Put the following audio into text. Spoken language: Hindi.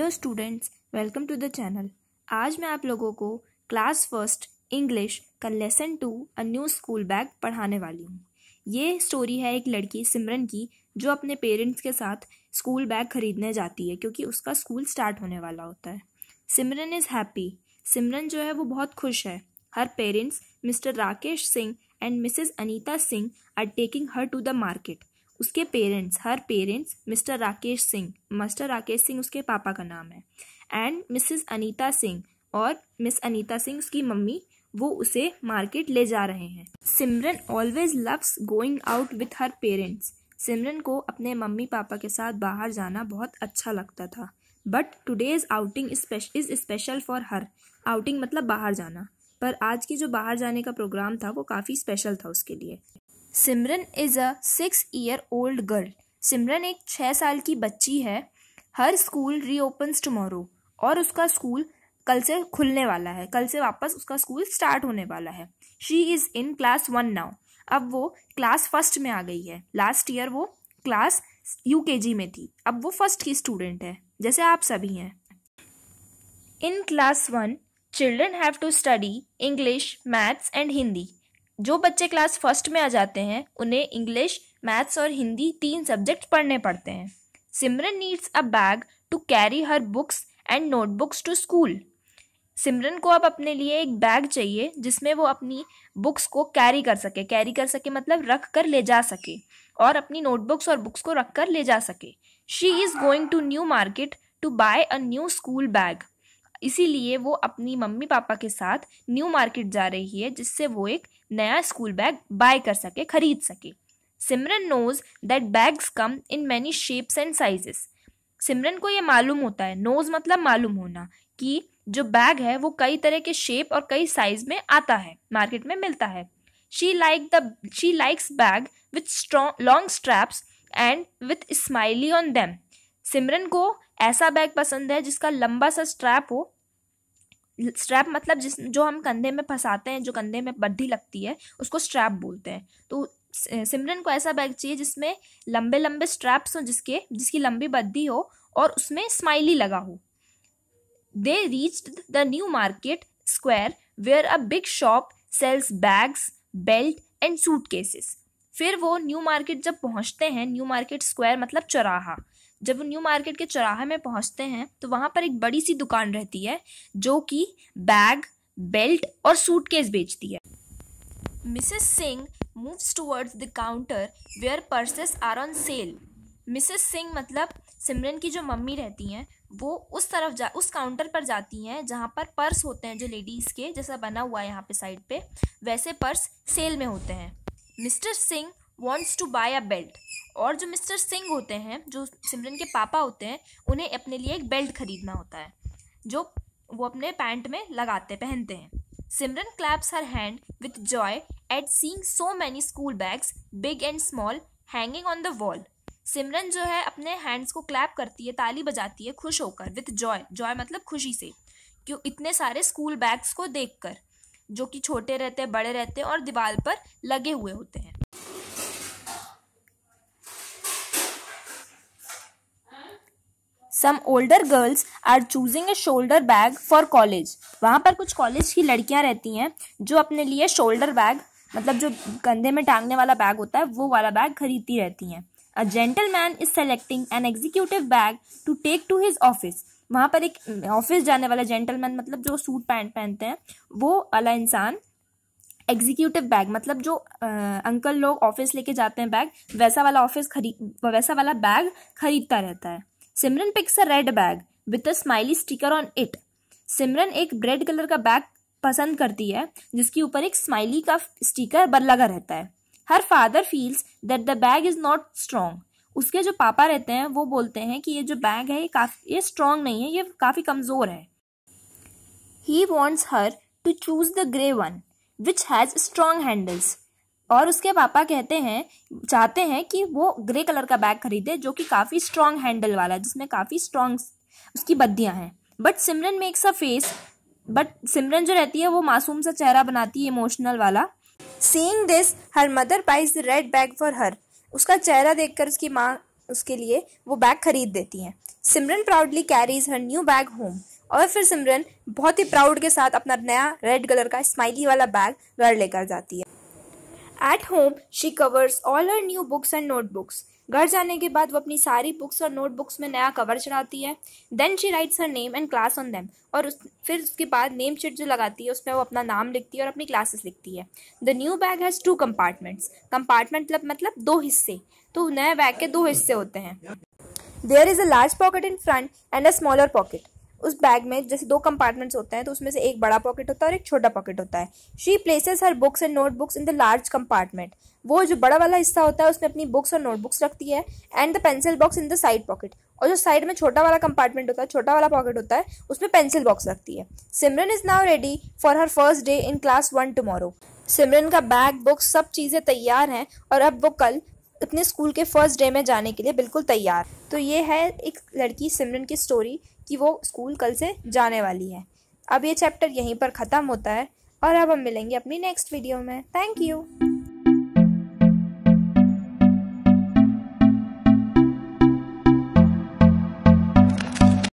hello students welcome to the channel आज मैं आप लोगों को क्लास फर्स्ट इंग्लिश का lesson two a new school bag पढ़ाने वाली हूँ ये स्टोरी है एक लड़की सिमरन की जो अपने पेरेंट्स के साथ स्कूल बैग खरीदने जाती है क्योंकि उसका स्कूल स्टार्ट होने वाला होता है सिमरन इज़ हैप्पी सिमरन जो है वो बहुत खुश है her parents Mr Rakesh Singh and Mrs Anita Singh are taking her to the market उसके parents her parents Mr Rakesh Singh Mr Rakesh Singh उसके पापा का नाम है एंड मिसेस अनीता सिंह और मिस अनीता सिंह उसकी मम्मी वो उसे मार्केट ले जा रहे हैं Simran always loves going out with her parents Simran को अपने मम्मी पापा के साथ बाहर जाना बहुत अच्छा लगता था but today's outing is special for her outing मतलब बाहर जाना पर आज की जो बाहर जाने का प्रोग्राम था वो काफ़ी स्पेशल था उसके लिए Simran is a six year old girl Simran एक छः साल की बच्ची है हर स्कूल रीओपन्स टमोरो और उसका स्कूल कल से खुलने वाला है कल से वापस उसका स्कूल स्टार्ट होने वाला है she is in class one now अब वो क्लास फर्स्ट में आ गई है लास्ट ईयर वो क्लास यू में थी अब वो फर्स्ट की स्टूडेंट है जैसे आप सभी हैं in class one children have to study English maths and Hindi जो बच्चे क्लास फर्स्ट में आ जाते हैं उन्हें इंग्लिश मैथ्स और हिंदी तीन सब्जेक्ट पढ़ने पड़ते हैं Simran needs a bag to carry her books and notebooks to school Simran को अब अपने लिए एक बैग चाहिए जिसमें वो अपनी बुक्स को कैरी कर सके कैरी कर सके मतलब रख कर ले जा सके और अपनी नोटबुक्स और बुक्स को रख कर ले जा सके she is going to new market to buy a new school bag इसीलिए वो अपनी मम्मी पापा के साथ न्यू मार्केट जा रही है जिससे वो एक नया स्कूल बैग बाय कर सके खरीद सके Simran knows that bags come in many shapes and sizes Simran को ये मालूम होता है नोज मतलब मालूम होना कि जो बैग है वो कई तरह के शेप और कई साइज में आता है मार्केट में मिलता है she like the she likes bag with long straps and with smiley on them Simran को ऐसा बैग पसंद है जिसका लंबा सा स्ट्रैप हो स्ट्रैप मतलब जिस जो हम कंधे में फंसाते हैं जो कंधे में बद्दी लगती है उसको स्ट्रैप बोलते हैं तो सिमरन को ऐसा बैग चाहिए जिसमें लंबे लंबे स्ट्रैप्स हों जिसके जिसकी लंबी बद्दी हो और उसमें स्माइली लगा हो they reach the new market square where a big shop sells bags belt and suitcases फिर वो न्यू मार्केट जब पहुंचते हैं न्यू मार्केट स्क्वायर मतलब चौराहा जब वो न्यू मार्केट के चौराहे में पहुंचते हैं तो वहाँ पर एक बड़ी सी दुकान रहती है जो कि बैग बेल्ट और सूटकेस बेचती है Mrs Singh moves towards the counter where purses are on sale Mrs Singh मतलब सिमरन की जो मम्मी रहती हैं वो उस तरफ जा उस काउंटर पर जाती हैं जहाँ पर पर्स होते हैं जो लेडीज़ के जैसा बना हुआ है यहाँ पे साइड पे वैसे पर्स सेल में होते हैं Mr Singh wants to buy a belt और जो मिस्टर सिंह होते हैं जो सिमरन के पापा होते हैं उन्हें अपने लिए एक बेल्ट खरीदना होता है जो वो अपने पैंट में लगाते पहनते हैं Simran claps her hand with joy at seeing so many school bags big and small hanging on the wall Simran जो है अपने हैंड्स को क्लैप करती है ताली बजाती है खुश होकर विथ जॉय जॉय मतलब खुशी से क्यों इतने सारे स्कूल बैग्स को देखकर जो कि छोटे रहते हैं बड़े रहते हैं और दीवार पर लगे हुए होते हैं some older girls are choosing a shoulder bag for college वहाँ पर कुछ कॉलेज की लड़कियाँ रहती हैं जो अपने लिए शोल्डर बैग मतलब जो कंधे में टांगने वाला बैग होता है वो वाला बैग खरीदती रहती हैं a gentleman is selecting an executive bag to take to his office वहाँ पर एक ऑफिस जाने वाला जेंटलमैन मतलब जो सूट पैंट पहनते हैं वो वाला इंसान एग्जीक्यूटिव बैग मतलब जो आ, अंकल लोग ऑफिस लेके जाते हैं बैग वैसा वाला ऑफिस खरीद वैसा वाला बैग खरीदता रहता है Simran picks a red bag with a smiley sticker on it Simran एक रेड कलर का बैग पसंद करती है जिसके ऊपर एक स्माइली का स्टिकर लगा रहता है her father feels that the bag is not strong उसके जो पापा रहते हैं वो बोलते हैं कि ये जो बैग है ये काफ़ी ये स्ट्रॉन्ग नहीं है ये काफ़ी कमज़ोर है he wants her to choose the grey one which has strong handles और उसके पापा कहते हैं चाहते हैं कि वो ग्रे कलर का बैग खरीदे जो कि काफ़ी स्ट्रॉन्ग हैंडल वाला है जिसमें काफ़ी स्ट्रॉन्ग उसकी बद्दियाँ हैं but Simran makes a face but Simran जो रहती है वो मासूम सा चेहरा बनाती है इमोशनल वाला seeing this her mother buys the red bag for her उसका चेहरा देखकर उसकी माँ उसके लिए वो बैग खरीद देती हैं Simran proudly carries her new bag home और फिर सिमरन बहुत ही प्राउड के साथ अपना नया रेड कलर का स्माइली वाला बैग घर लेकर जाती है at home she covers all her new books and notebooks घर जाने के बाद वो अपनी सारी बुक्स और नोटबुक्स में नया कवर चढ़ाती है then she writes her name and class on them और उस फिर उसके बाद नेम शीट जो लगाती है उसमें वो अपना नाम लिखती है और अपनी क्लासेस लिखती है the new bag has two compartments compartment मतलब दो हिस्से तो नए बैग के दो हिस्से होते हैं there is a large pocket in front and a smaller pocket उस बैग में जैसे दो कंपार्टमेंट्स होते हैं तो उसमें से एक बड़ा पॉकेट होता है और एक छोटा पॉकेट होता है she places her books and notebooks in the large compartment वो जो बड़ा वाला हिस्सा होता है उसमें अपनी बुक्स और नोटबुक्स रखती है and the pencil box in the side pocket और जो साइड में छोटा वाला कंपार्टमेंट होता है छोटा वाला पॉकेट होता है उसमें पेंसिल बॉक्स रखती है Simran is now ready for her first day in class one tomorrow Simran का बैग बुक्स सब चीज़ें तैयार हैं और अब वो कल अपने स्कूल के फर्स्ट डे में जाने के लिए बिल्कुल तैयार तो ये है एक लड़की सिमरन की स्टोरी कि वो स्कूल कल से जाने वाली है अब ये चैप्टर यहीं पर ख़त्म होता है और अब हम मिलेंगे अपनी नेक्स्ट वीडियो में थैंक यू